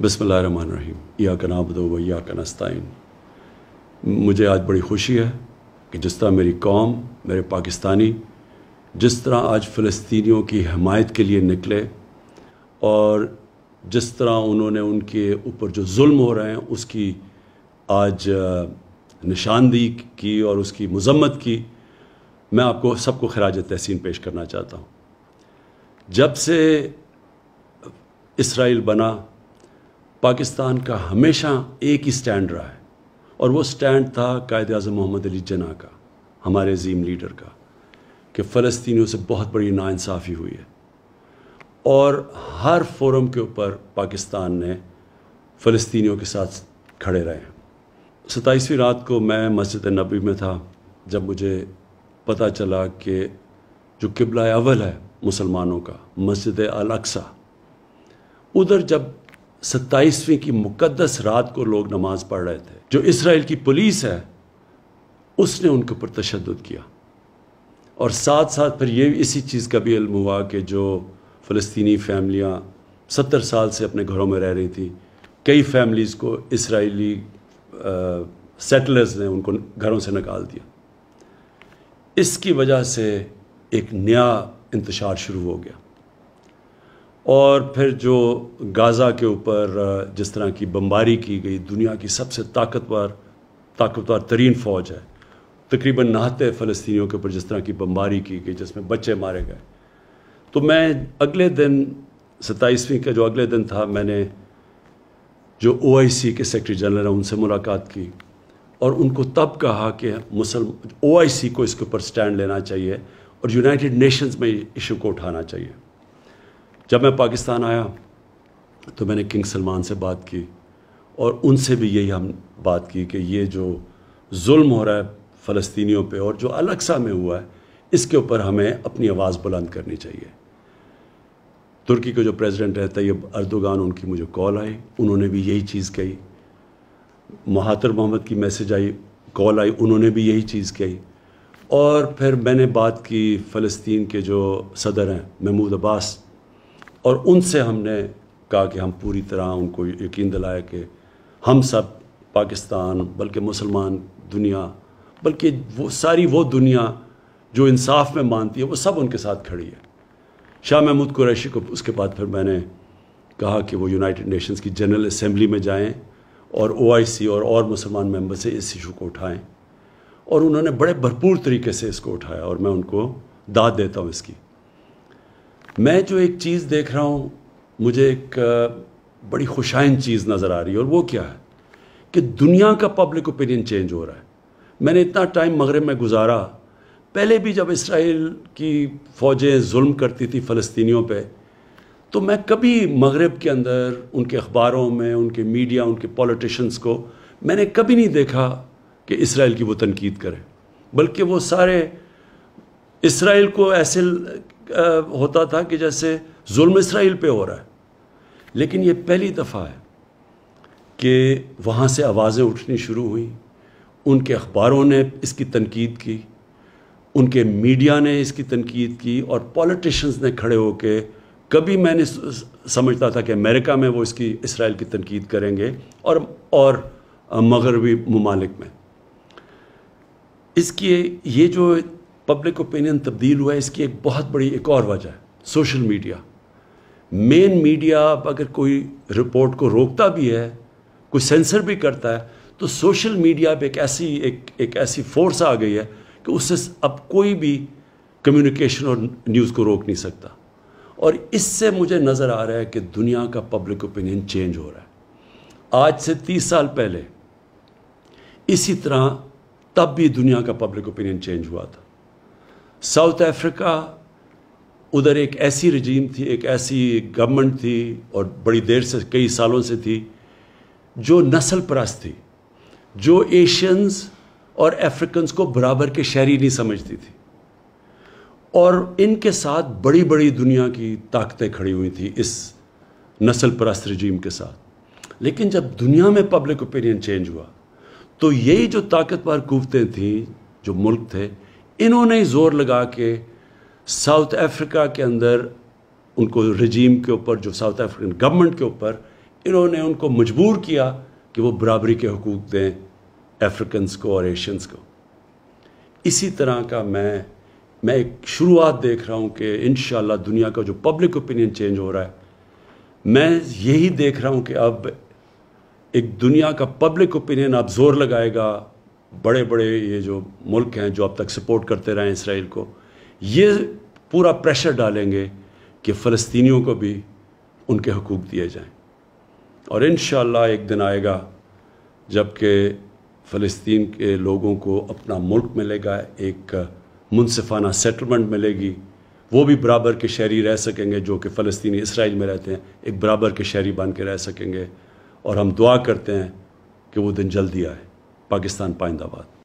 बसमीम या का नाबद व या का नस्ताइन मुझे आज बड़ी खुशी है कि जिस तरह मेरी कौम मेरे पाकिस्तानी जिस तरह आज फ़लस्तियों की हमायत के लिए निकले और जिस तरह उन्होंने उनके ऊपर जो जुल्म हो रहे हैं उसकी आज निशानदी की और उसकी मजम्मत की मैं आपको सबको खराज तहसीन पेश करना चाहता हूँ जब से इसराइल बना पाकिस्तान का हमेशा एक ही स्टैंड रहा है और वो स्टैंड था कायद अजम मोहम्मद अली जना का हमारे अजीम लीडर का कि फ़लस्तियों से बहुत बड़ी नाानसाफ़ी हुई है और हर फोरम के ऊपर पाकिस्तान ने फ़लस्तियों के साथ खड़े रहे हैं सताईसवीं रात को मैं मस्जिद नबी में था जब मुझे पता चला कि जो किबला अवल है मुसलमानों का मस्जिद अलक्सा उधर जब सत्ताईसवीं की मुकदस रात को लोग नमाज पढ़ रहे थे जो इसराइल की पुलिस है उसने उनके ऊपर तशद किया और साथ साथ फिर ये इसी चीज़ का भी इल्म हुआ कि जो फ़लस्तनी फैमिलियाँ सत्तर साल से अपने घरों में रह रही थी कई फैमिलीज़ को इसराइली सेटलर्स ने उनको घरों से निकाल दिया इसकी वजह से एक नया इंतशार शुरू हो गया और फिर जो गाज़ा के ऊपर जिस तरह की बमबारी की गई दुनिया की सबसे ताकतवर ताकतवर तरीन फ़ौज है तकरीबन नहाते फ़लस्तियों के ऊपर जिस तरह की बमबारी की गई जिसमें बच्चे मारे गए तो मैं अगले दिन सत्ताईसवीं का जो अगले दिन था मैंने जो ओ के सेक्रटरी जनरल हैं उनसे मुलाकात की और उनको तब कहा कि मुसलम ओ को इसके ऊपर स्टैंड लेना चाहिए और यूनाइटेड नेशंस में इशू को उठाना चाहिए जब मैं पाकिस्तान आया तो मैंने किंग सलमान से बात की और उनसे भी यही हम बात की कि ये जो जुल्म हो रहा है फ़लस्तियों पे और जो अलगसा में हुआ है इसके ऊपर हमें अपनी आवाज़ बुलंद करनी चाहिए तुर्की के जो प्रेसिडेंट है तैयब अर्दोगान उनकी मुझे कॉल आई उन्होंने भी यही चीज़ कही महातर मोहम्मद की मैसेज आई कॉल आई उन्होंने भी यही चीज़ कही और फिर मैंने बात की फ़लस्तीन के जो सदर हैं महमूद अब्बास और उनसे हमने कहा कि हम पूरी तरह उनको यकीन दिलाया कि हम सब पाकिस्तान बल्कि मुसलमान दुनिया बल्कि वो सारी वो दुनिया जो इंसाफ में मानती है वो सब उनके साथ खड़ी है शाह महमूद कुरैशी को उसके बाद फिर मैंने कहा कि वो यूनाइटेड नेशंस की जनरल असम्बली में जाएं और ओआईसी और और मुसलमान मेंबर से इस इशू को उठाएं और उन्होंने बड़े भरपूर तरीके से इसको उठाया और मैं उनको दाद देता हूँ इसकी मैं जो एक चीज़ देख रहा हूँ मुझे एक बड़ी खुशाइन चीज़ नज़र आ रही है और वो क्या है कि दुनिया का पब्लिक ओपिनियन चेंज हो रहा है मैंने इतना टाइम मगरब में गुजारा पहले भी जब इसराइल की फ़ौजें जुल्म करती थी फ़लस्तियों पे तो मैं कभी मगरब के अंदर उनके अखबारों में उनके मीडिया उनके पॉलिटिशन्स को मैंने कभी नहीं देखा कि इसराइल की वो तनकीद करें बल्कि वो सारे इसराइल को ऐसे होता था कि जैसे जुल्म इसराइल पे हो रहा है लेकिन ये पहली दफ़ा है कि वहाँ से आवाज़ें उठनी शुरू हुई उनके अखबारों ने इसकी तनकीद की उनके मीडिया ने इसकी तनकीद की और पॉलिटिशन्स ने खड़े होके कभी मैंने समझता था कि अमेरिका में वो इसकी इसराइल की तनकीद करेंगे और और मगरबी ममालिक में इसकी ये जो पब्लिक ओपिनियन तब्दील हुआ है इसकी एक बहुत बड़ी एक और वजह है सोशल मीडिया मेन मीडिया अगर कोई रिपोर्ट को रोकता भी है कोई सेंसर भी करता है तो सोशल मीडिया पे एक ऐसी एक एक ऐसी फोर्स आ गई है कि उससे अब कोई भी कम्युनिकेशन और न्यूज़ को रोक नहीं सकता और इससे मुझे नज़र आ रहा है कि दुनिया का पब्लिक ओपिनियन चेंज हो रहा है आज से तीस साल पहले इसी तरह तब भी दुनिया का पब्लिक ओपिनियन चेंज हुआ था साउथ अफ्रीका उधर एक ऐसी रजीम थी एक ऐसी गवर्नमेंट थी और बड़ी देर से कई सालों से थी जो नस्ल परस्त थी जो एशियंस और अफ्रीकन्स को बराबर के शहरी नहीं समझती थी और इनके साथ बड़ी बड़ी दुनिया की ताकतें खड़ी हुई थी इस नस्ल परस्त रजीम के साथ लेकिन जब दुनिया में पब्लिक ओपिनियन चेंज हुआ तो यही जो ताकतवर कुवतें थीं जो मुल्क थे इन्होंने ही जोर लगा के साउथ अफ्रीका के अंदर उनको रजीम के ऊपर जो साउथ अफ्रीकन गवर्नमेंट के ऊपर इन्होंने उनको मजबूर किया कि वो बराबरी के हकूक दें अफ्रीकन्स को और एशियंस को इसी तरह का मैं मैं एक शुरुआत देख रहा हूँ कि इन दुनिया का जो पब्लिक ओपिनियन चेंज हो रहा है मैं यही देख रहा हूँ कि अब एक दुनिया का पब्लिक ओपिनियन अब जोर लगाएगा बड़े बड़े ये जो मुल्क हैं जो अब तक सपोर्ट करते रहे इसराइल को ये पूरा प्रेशर डालेंगे कि फ़लस्तियों को भी उनके हकूक़ दिए जाएं और इन एक दिन आएगा जबकि फ़लस्तीन के लोगों को अपना मुल्क मिलेगा एक मुनफाना सेटलमेंट मिलेगी वो भी बराबर के शहरी रह सकेंगे जो कि फ़लस्तीनी इसराइल में रहते हैं एक बराबर के शहरी बन के रह सकेंगे और हम दुआ करते हैं कि वो दिन जल्दी आए पाकिस्तान पाईंदा हुआ